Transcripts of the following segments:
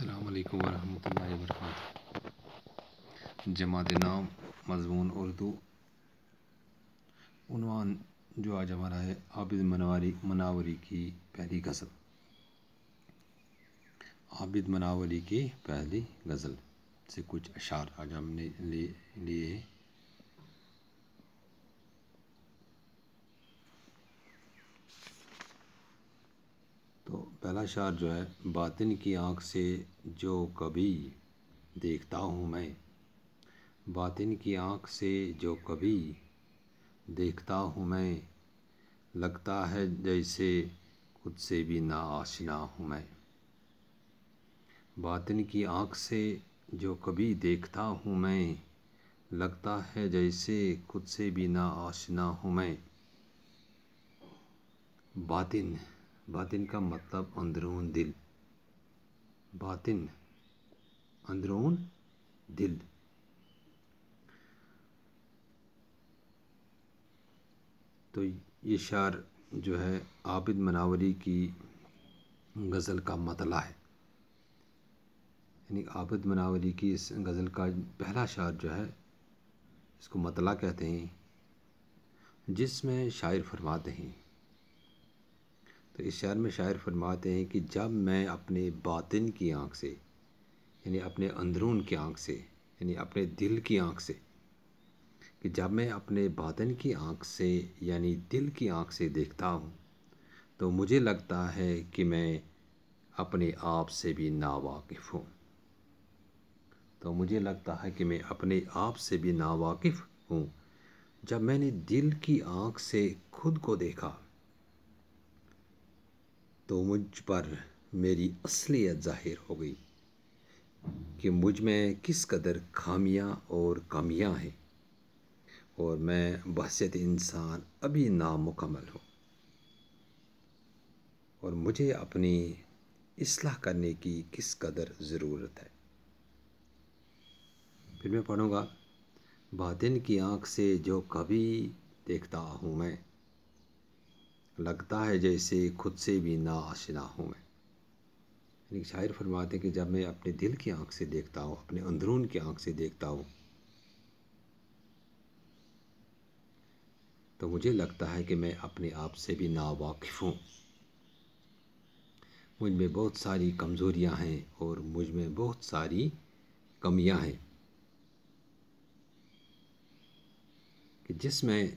अल्लाम वरहमल वरक जमात नाम मजमून उर्दू उनवान जो आज हमारा है आबिद मनावरी मनावरी की पहली गज़ल आबिद मनावरी की पहली गज़ल से कुछ अशार आज हमने लिए लिए तो पहला शार जो है बातिन की आँख से जो कभी देखता हूँ मैं बातिन की आँख से जो कभी देखता हूँ मैं लगता है जैसे खुद से भी ना आशना हूँ मैं बातिन की आँख से जो कभी देखता हूँ मैं लगता है जैसे खुद से भी ना आशना हूँ मैं बातिन बातिन का मतलब अंदरून दिल बातिन अंदरून दिल तो ये शार जो है आबिद मनावरी की गज़ल का मतला है यानी आबिद मनावरी की इस गज़ल का पहला शार जो है इसको मतला कहते हैं जिसमें शायर फरमाते हैं तो इस शायर में शायर फरमाते हैं कि जब मैं अपने बातिन की आँख से यानी अपने अंदरून की आँख से यानी अपने दिल की आँख से कि जब मैं अपने बातिन की आँख से यानी दिल की आँख से देखता हूँ तो मुझे लगता है कि मैं अपने आप से भी नावाकिफ़ हूँ तो मुझे लगता है कि मैं अपने आप से भी नावाकिफ़ हूँ जब मैंने दिल की आँख से खुद को देखा तो मुझ पर मेरी असलियत ज़ाहिर हो गई कि मुझ में किस कदर खामियां और कमियां हैं और मैं बहसीत इंसान अभी नामुकमल हूँ और मुझे अपनी इसलाह करने की किस कदर ज़रूरत है फिर मैं पढ़ूँगा बादन की आँख से जो कभी देखता हूँ मैं लगता है जैसे खुद से भी ना आशना हूँ मैं यानी शायर फरमाते हैं कि जब मैं अपने दिल की आंख से देखता हूँ अपने अंदरून की आंख से देखता हूँ तो मुझे लगता है कि मैं अपने आप से भी नावाकिफ़ हूँ मुझ में बहुत सारी कमज़ोरियाँ हैं और मुझ में बहुत सारी कमियाँ हैं कि जिसमें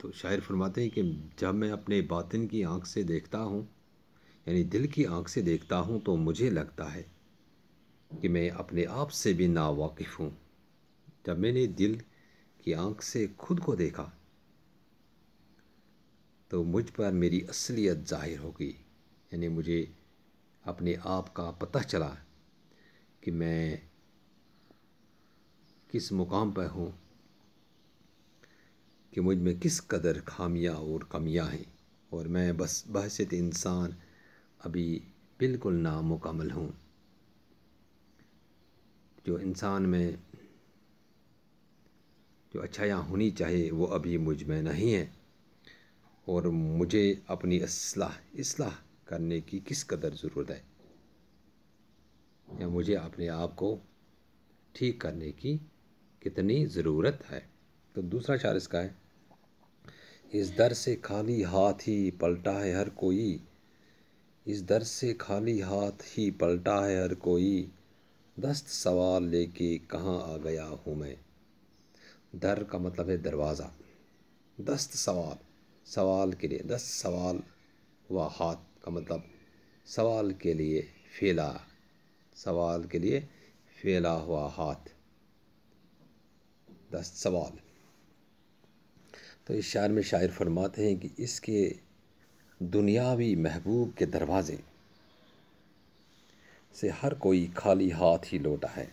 तो शायर फरमाते हैं कि जब मैं अपने बातिन की आँख से देखता हूँ यानी दिल की आँख से देखता हूँ तो मुझे लगता है कि मैं अपने आप से भी नावाकिफ़ हूँ जब मैंने दिल की आँख से खुद को देखा तो मुझ पर मेरी असलियत ज़ाहिर हो गई यानी मुझे अपने आप का पता चला कि मैं किस मुकाम पर हूँ कि मुझ में किस कदर खामियां और कमियां हैं और मैं बस बहसित इंसान अभी बिल्कुल नामुकमल हूँ जो इंसान में जो अच्छायाँ होनी चाहिए वो अभी मुझ में नहीं है और मुझे अपनी असलाह इसलाह करने की किस कदर ज़रूरत है या मुझे अपने आप को ठीक करने की कितनी ज़रूरत है तो दूसरा शार इसका है इस दर से खाली हाथ ही पलटा है हर कोई इस दर से खाली हाथ ही पलटा है हर कोई दस्त सवाल लेके कहाँ आ गया हूँ मैं दर का मतलब है दरवाज़ा दस्त सवाल सवाल के लिए दस्त सवाल व हाथ का मतलब सवाल के लिए फैला सवाल के लिए फैला हुआ हाथ दस्त सवाल तो इस शायर में शायर फरमाते हैं कि इसके दुनियावी महबूब के दरवाज़े से हर कोई खाली हाथ ही लौटा है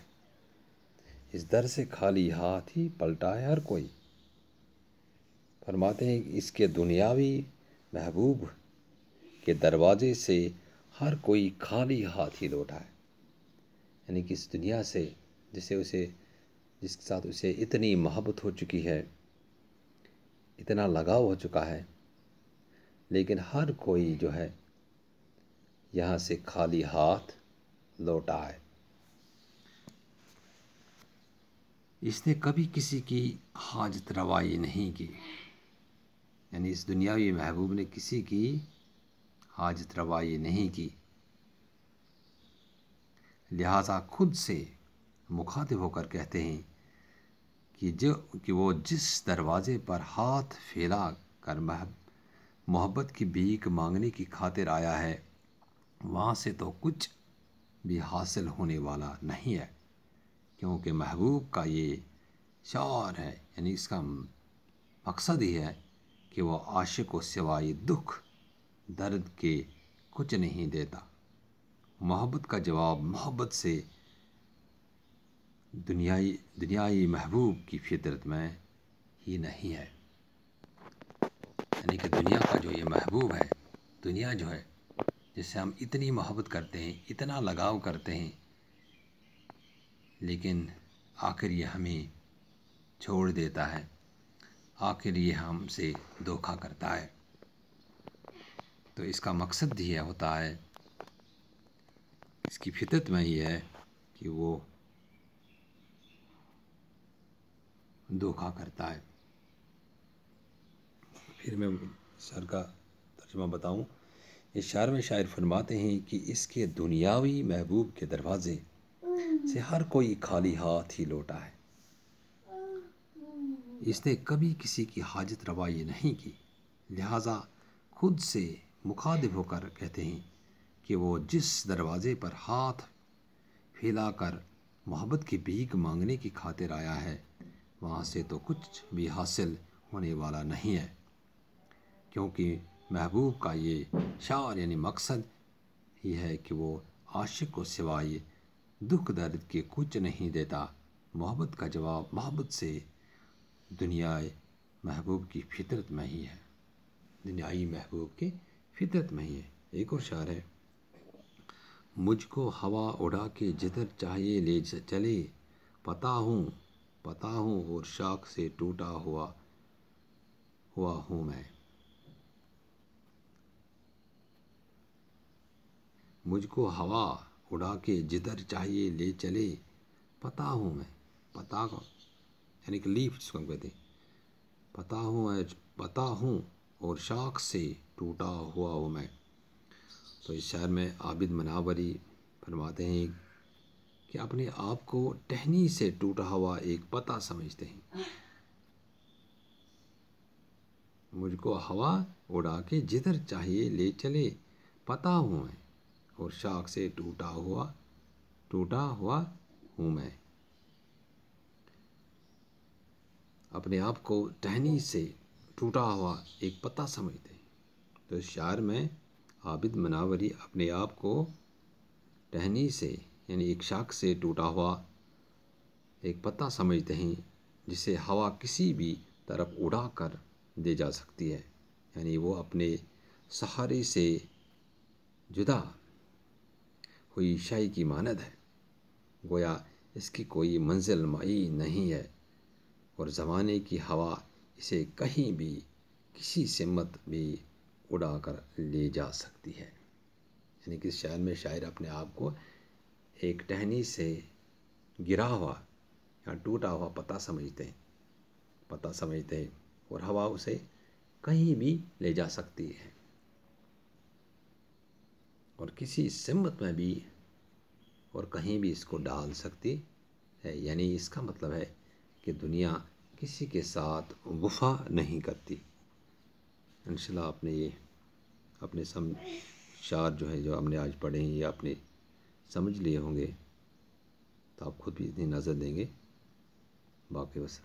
इस दर से खाली हाथ ही पलटा है हर कोई फरमाते हैं कि इसके दुनियावी महबूब के दरवाज़े से हर कोई खाली हाथ ही लौटा है यानी कि इस दुनिया से जिसे उसे जिसके साथ उसे इतनी मोहब्बत हो चुकी है इतना लगाव हो चुका है लेकिन हर कोई जो है यहाँ से खाली हाथ लौटा है इसने कभी किसी की हाजत रवाई नहीं की यानी इस दुनियावी महबूब ने किसी की हाजत रवाई नहीं की लिहाजा खुद से मुखातिब होकर कहते हैं कि जो कि वो जिस दरवाज़े पर हाथ फैला कर मोहब्बत की भीख मांगने की खातिर आया है वहाँ से तो कुछ भी हासिल होने वाला नहीं है क्योंकि महबूब का ये शार है यानी इसका मकसद ही है कि वह आशिक को सिवाय दुख दर्द के कुछ नहीं देता मोहब्बत का जवाब मोहब्बत से दुनियाई दुनियाई महबूब की फितरत में ही नहीं है यानी कि दुनिया का जो ये महबूब है दुनिया जो है जिससे हम इतनी मोहब्बत करते हैं इतना लगाव करते हैं लेकिन आखिर ये हमें छोड़ देता है आखिर ये हमसे धोखा करता है तो इसका मकसद ही होता है इसकी फितरत में ही है कि वो धोखा करता है फिर मैं सर का तर्जमा बताऊं इस शार में शायर फरमाते हैं कि इसके दुनियावी महबूब के दरवाज़े से हर कोई खाली हाथ ही लौटा है इसने कभी किसी की हाजत रवाई नहीं की लिहाजा खुद से मुखातिब होकर कहते हैं कि वो जिस दरवाज़े पर हाथ फैलाकर मोहब्बत की भीख मांगने की खातिर आया है वहाँ से तो कुछ भी हासिल होने वाला नहीं है क्योंकि महबूब का ये शार यानी मकसद ही है कि वो आशिक को सिवाय दुख दर्द के कुछ नहीं देता मोहब्बत का जवाब मोहब्बत से दुनिया महबूब की फितरत में ही है दुनियाई महबूब के फितरत में ही है एक और शार है मुझको हवा उड़ा के जिधर चाहिए ले चले पता हूँ पता हूँ और शाख से टूटा हुआ हुआ हूँ मैं मुझको हवा उड़ा के जिधर चाहिए ले चले पता हूँ मैं पता यानी कि लीफ जिसको हम कहते पता हूँ मैं पता हूँ और शाख से टूटा हुआ हूँ मैं तो इस शहर में आबिद मनावरी फरमाते हैं कि अपने आप को टहनी से टूटा हुआ एक पता समझते हैं मुझको हवा उड़ा के जिधर चाहिए ले चले पता हूँ मैं और शाख से टूटा हुआ टूटा हुआ हूँ मैं अपने आप को टहनी से टूटा हुआ एक पता समझते हैं तो शायर शार में आबिद मनावरी अपने आप को टहनी से यानी एक शाख से टूटा हुआ एक पत्ता समझते हैं जिसे हवा किसी भी तरफ उड़ा कर दे जा सकती है यानी वो अपने सहारे से जुदा हुई शाही की मानद है गोया इसकी कोई मंजिल मई नहीं है और ज़माने की हवा इसे कहीं भी किसी से मत भी उड़ा कर ले जा सकती है यानी कि शायर में शायर अपने आप को एक टहनी से गिरा हुआ या टूटा हुआ पता समझते हैं पता समझते हैं और हवा उसे कहीं भी ले जा सकती है और किसी सिमत में भी और कहीं भी इसको डाल सकती है यानी इसका मतलब है कि दुनिया किसी के साथ वफा नहीं करती इनशाला आपने ये अपने सम शार जो है जो हमने आज पढ़े हैं ये अपने समझ लिए होंगे तो आप खुद भी इतनी नज़र देंगे बाकी बस